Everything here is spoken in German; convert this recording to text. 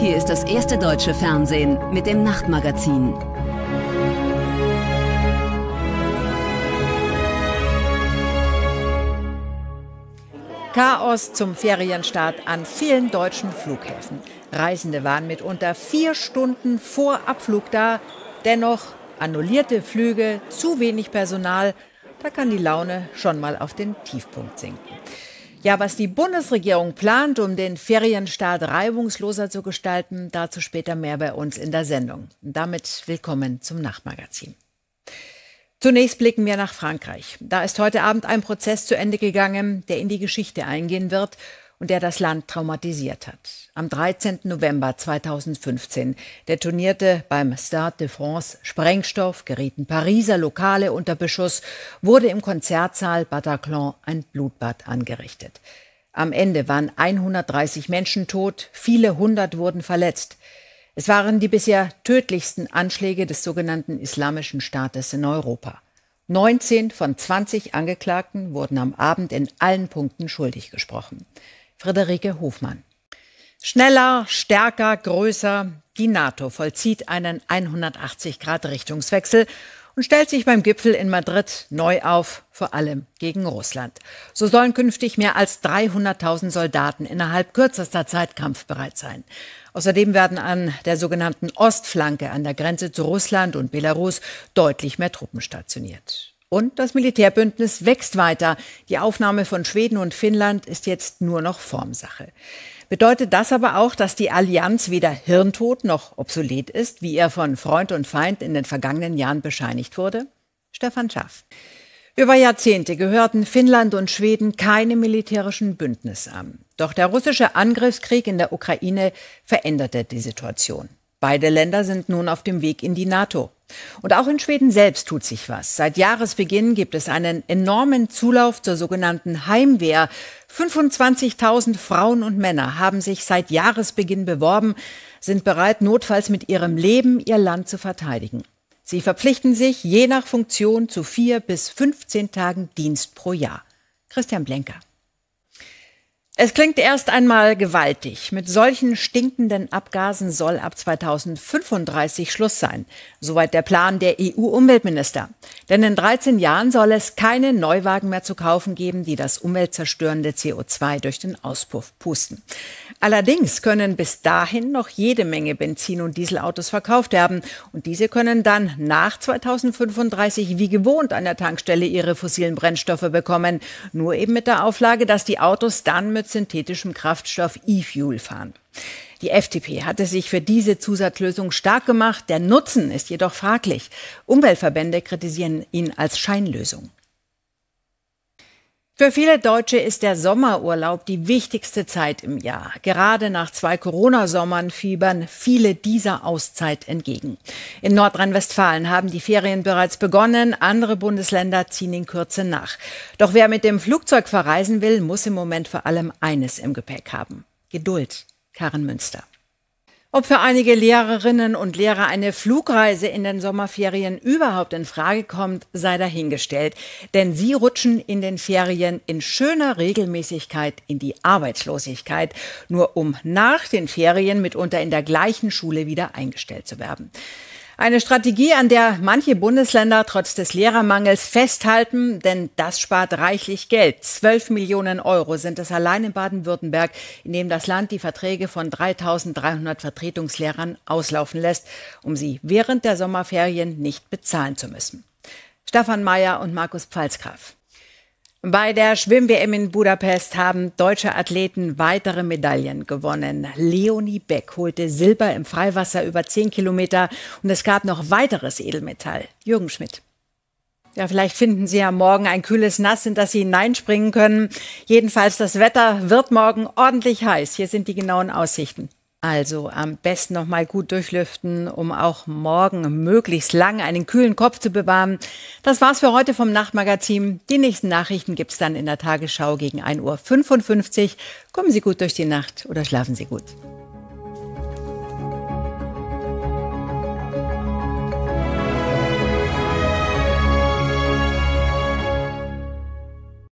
Hier ist das erste deutsche Fernsehen mit dem Nachtmagazin. Chaos zum Ferienstart an vielen deutschen Flughäfen. Reisende waren mitunter vier Stunden vor Abflug da. Dennoch annullierte Flüge, zu wenig Personal. Da kann die Laune schon mal auf den Tiefpunkt sinken. Ja, was die Bundesregierung plant, um den Ferienstart reibungsloser zu gestalten, dazu später mehr bei uns in der Sendung. Damit willkommen zum Nachtmagazin. Zunächst blicken wir nach Frankreich. Da ist heute Abend ein Prozess zu Ende gegangen, der in die Geschichte eingehen wird und der das Land traumatisiert hat. Am 13. November 2015 detonierte beim Stade de France Sprengstoff, gerieten Pariser Lokale unter Beschuss, wurde im Konzertsaal Bataclan ein Blutbad angerichtet. Am Ende waren 130 Menschen tot, viele hundert wurden verletzt. Es waren die bisher tödlichsten Anschläge des sogenannten Islamischen Staates in Europa. 19 von 20 Angeklagten wurden am Abend in allen Punkten schuldig gesprochen. Friederike Hofmann. Schneller, stärker, größer. Die NATO vollzieht einen 180-Grad-Richtungswechsel und stellt sich beim Gipfel in Madrid neu auf, vor allem gegen Russland. So sollen künftig mehr als 300.000 Soldaten innerhalb kürzester Zeit kampfbereit sein. Außerdem werden an der sogenannten Ostflanke an der Grenze zu Russland und Belarus deutlich mehr Truppen stationiert. Und das Militärbündnis wächst weiter. Die Aufnahme von Schweden und Finnland ist jetzt nur noch Formsache. Bedeutet das aber auch, dass die Allianz weder hirntot noch obsolet ist, wie er von Freund und Feind in den vergangenen Jahren bescheinigt wurde? Stefan Schaff. Über Jahrzehnte gehörten Finnland und Schweden keine militärischen Bündnisse an. Doch der russische Angriffskrieg in der Ukraine veränderte die Situation. Beide Länder sind nun auf dem Weg in die NATO. Und auch in Schweden selbst tut sich was. Seit Jahresbeginn gibt es einen enormen Zulauf zur sogenannten Heimwehr. 25.000 Frauen und Männer haben sich seit Jahresbeginn beworben, sind bereit, notfalls mit ihrem Leben ihr Land zu verteidigen. Sie verpflichten sich je nach Funktion zu vier bis 15 Tagen Dienst pro Jahr. Christian Blenker. Es klingt erst einmal gewaltig. Mit solchen stinkenden Abgasen soll ab 2035 Schluss sein. Soweit der Plan der EU-Umweltminister. Denn in 13 Jahren soll es keine Neuwagen mehr zu kaufen geben, die das umweltzerstörende CO2 durch den Auspuff pusten. Allerdings können bis dahin noch jede Menge Benzin- und Dieselautos verkauft werden. Und diese können dann nach 2035 wie gewohnt an der Tankstelle ihre fossilen Brennstoffe bekommen. Nur eben mit der Auflage, dass die Autos dann mit synthetischem Kraftstoff E-Fuel fahren. Die FDP hatte sich für diese Zusatzlösung stark gemacht. Der Nutzen ist jedoch fraglich. Umweltverbände kritisieren ihn als Scheinlösung. Für viele Deutsche ist der Sommerurlaub die wichtigste Zeit im Jahr. Gerade nach zwei Corona-Sommern fiebern viele dieser Auszeit entgegen. In Nordrhein-Westfalen haben die Ferien bereits begonnen, andere Bundesländer ziehen in Kürze nach. Doch wer mit dem Flugzeug verreisen will, muss im Moment vor allem eines im Gepäck haben. Geduld. Karin Münster. Ob für einige Lehrerinnen und Lehrer eine Flugreise in den Sommerferien überhaupt in Frage kommt, sei dahingestellt, denn sie rutschen in den Ferien in schöner Regelmäßigkeit in die Arbeitslosigkeit, nur um nach den Ferien mitunter in der gleichen Schule wieder eingestellt zu werden. Eine Strategie, an der manche Bundesländer trotz des Lehrermangels festhalten, denn das spart reichlich Geld. 12 Millionen Euro sind es allein in Baden-Württemberg, in dem das Land die Verträge von 3.300 Vertretungslehrern auslaufen lässt, um sie während der Sommerferien nicht bezahlen zu müssen. Stefan Mayer und Markus Pfalzgraf. Bei der Schwimm-WM in Budapest haben deutsche Athleten weitere Medaillen gewonnen. Leonie Beck holte Silber im Freiwasser über 10 Kilometer und es gab noch weiteres Edelmetall. Jürgen Schmidt. Ja, vielleicht finden Sie ja morgen ein kühles Nass, in das Sie hineinspringen können. Jedenfalls, das Wetter wird morgen ordentlich heiß. Hier sind die genauen Aussichten. Also am besten nochmal gut durchlüften, um auch morgen möglichst lang einen kühlen Kopf zu bewahren. Das war's für heute vom Nachtmagazin. Die nächsten Nachrichten gibt's dann in der Tagesschau gegen 1.55 Uhr. Kommen Sie gut durch die Nacht oder schlafen Sie gut.